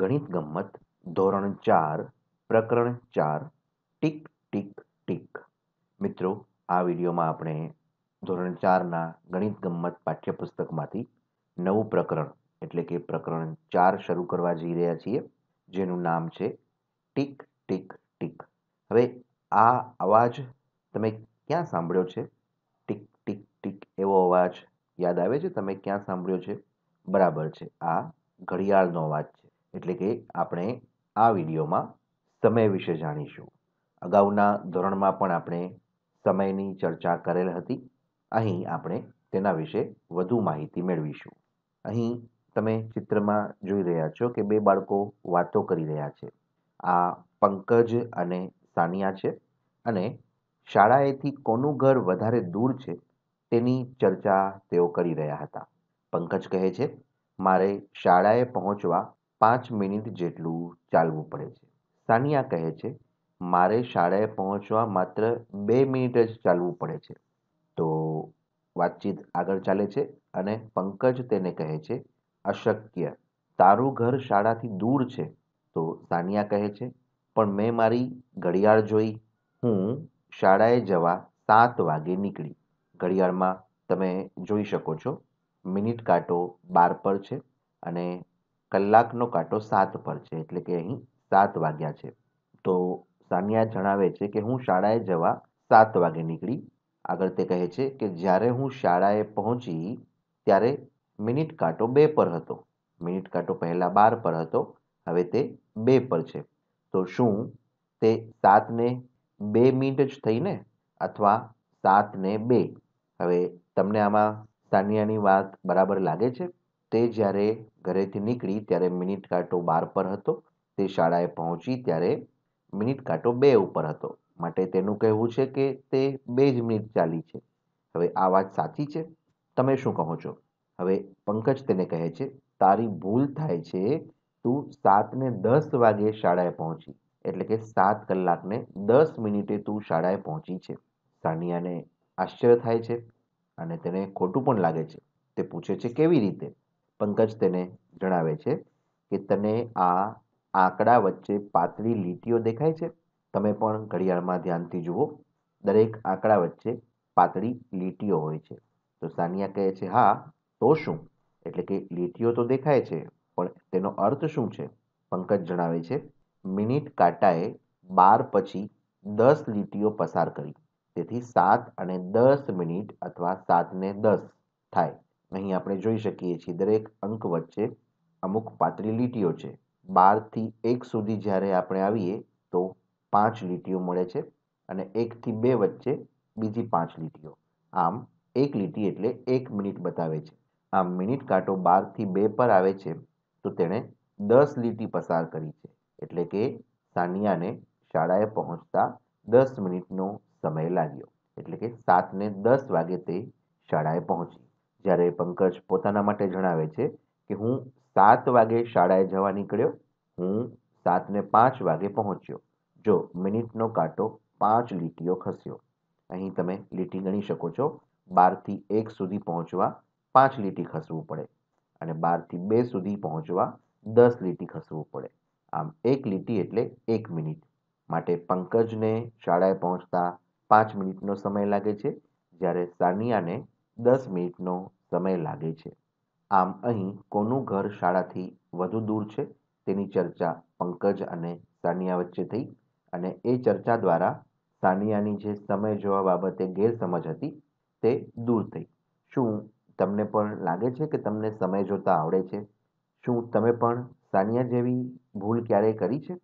ગણિત ગમ્મત ધોરણ ચાર પ્રકરણ ચાર ટીક ટીક ટીક મિત્રો આ વિડીયોમાં આપણે ધોરણ ચારના ગણિત ગમ્મત પાઠ્યપુસ્તકમાંથી નવું પ્રકરણ એટલે કે પ્રકરણ ચાર શરૂ કરવા જઈ રહ્યા છીએ જેનું નામ છે ટીક ટીક ટીક હવે આ અવાજ તમે ક્યાં સાંભળ્યો છે ટીક ટીક ટીક એવો અવાજ યાદ આવે છે તમે ક્યાં સાંભળ્યો છે બરાબર છે આ ઘડિયાળનો અવાજ છે એટલે કે આપણે આ વિડીયોમાં સમય વિશે જાણીશું અગાઉના ધોરણમાં પણ આપણે સમયની ચર્ચા કરેલ હતી અહીં આપણે તેના વિશે વધુ માહિતી મેળવીશું અહીં તમે ચિત્રમાં જોઈ રહ્યા છો કે બે બાળકો વાતો કરી રહ્યા છે આ પંકજ અને સાનિયા છે અને શાળાએથી કોનું ઘર વધારે દૂર છે તેની ચર્ચા તેઓ કરી રહ્યા હતા પંકજ કહે છે મારે શાળાએ પહોંચવા પાંચ મિનિટ જેટલું ચાલવું પડે છે સાનિયા કહે છે મારે શાળાએ પહોંચવા માત્ર બે મિનિટ જ ચાલવું પડે છે તો વાતચીત આગળ ચાલે છે અને પંકજ તેને કહે છે અશક્ય તારું ઘર શાળાથી દૂર છે તો સાનિયા કહે છે પણ મેં મારી ઘડિયાળ જોઈ હું શાળાએ જવા સાત વાગે નીકળી ઘડિયાળમાં તમે જોઈ શકો છો મિનિટ કાંટો બાર પર છે અને કલાકનો કાંટો સાત પર છે એટલે કે અહીં સાત વાગ્યા છે તો સાનિયા જણાવે છે કે હું શાળાએ જવા સાત વાગે નીકળી આગળ તે કહે છે કે જ્યારે હું શાળાએ પહોંચી ત્યારે મિનિટ કાંટો બે પર હતો મિનિટ કાંટો પહેલાં બાર પર હતો હવે તે બે પર છે તો શું તે સાતને બે મિનિટ જ થઈને અથવા સાતને બે હવે તમને આમાં સાનિયાની વાત બરાબર લાગે છે તે જ્યારે ઘરેથી નીકળી ત્યારે મિનિટ કાંટો બાર પર હતો તે શાળાએ પહોંચી ત્યારે મિનિટ કાંટો બે ઉપર હતો માટે તેનું કહેવું છે કે તે બે જ મિનિટ ચાલી છે હવે આ વાત સાચી છે તમે શું કહો છો હવે પંકજ તેને કહે છે તારી ભૂલ થાય છે તું સાતને દસ વાગે શાળાએ પહોંચી એટલે કે સાત કલાકને દસ મિનિટે તું શાળાએ પહોંચી છે સાનિયાને આશ્ચર્ય થાય છે અને તેને ખોટું પણ લાગે છે તે પૂછે છે કેવી રીતે પંકજ તેને જણાવે છે કે તને આ આંકડા વચ્ચે પાતળી લીટીઓ દેખાય છે તમે પણ ઘડિયાળમાં ધ્યાનથી જુઓ દરેક આંકડા વચ્ચે પાતળી લીટીઓ હોય છે તો સાનિયા કહે છે હા તો શું એટલે કે લીટીઓ તો દેખાય છે પણ તેનો અર્થ શું છે પંકજ જણાવે છે મિનિટ કાંટાએ બાર પછી દસ લીટીઓ પસાર કરી તેથી સાત અને દસ મિનિટ અથવા સાતને દસ થાય અહીં આપણે જોઈ શકીએ છીએ દરેક અંક વચ્ચે અમુક પાતળી લીટીઓ છે બારથી એક સુધી જ્યારે આપણે આવીએ તો પાંચ લીટીઓ મળે છે અને એકથી બે વચ્ચે બીજી પાંચ લીટીઓ આમ એક લીટી એટલે એક મિનિટ બતાવે છે આમ મિનિટ કાંટો બારથી બે પર આવે છે તો તેણે દસ લીટી પસાર કરી છે એટલે કે સાનિયાને શાળાએ પહોંચતા દસ મિનિટનો સમય લાગ્યો એટલે કે સાતને દસ વાગે તે શાળાએ પહોંચી જ્યારે પંકજ પોતાના માટે જણાવે છે કે હું સાત વાગે શાળાએ જવા નીકળ્યો હું સાતને પાંચ વાગે પહોંચ્યો જો મિનિટનો કાંટો પાંચ લીટીઓ ખસ્યો અહીં તમે લીટી ગણી શકો છો બારથી એક સુધી પહોંચવા પાંચ લીટી ખસવું પડે અને બારથી બે સુધી પહોંચવા દસ લીટી ખસવું પડે આમ એક લીટી એટલે એક મિનિટ માટે પંકજને શાળાએ પહોંચતા પાંચ મિનિટનો સમય લાગે છે જ્યારે સાનિયાને દસ મિનિટનો સમય લાગે છે આમ અહીં કોનું ઘર શાળાથી વધુ દૂર છે તેની ચર્ચા પંકજ અને સાનિયા વચ્ચે થઈ અને એ ચર્ચા દ્વારા સાનિયાની જે સમય જોવા બાબતે ગેરસમજ હતી તે દૂર થઈ શું તમને પણ લાગે છે કે તમને સમય જોતા આવડે છે શું તમે પણ સાનિયા જેવી ભૂલ ક્યારેય કરી છે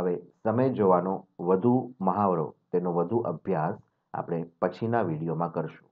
હવે સમય જોવાનો વધુ મહાવરો તેનો વધુ અભ્યાસ આપણે પછીના વિડીયોમાં કરશું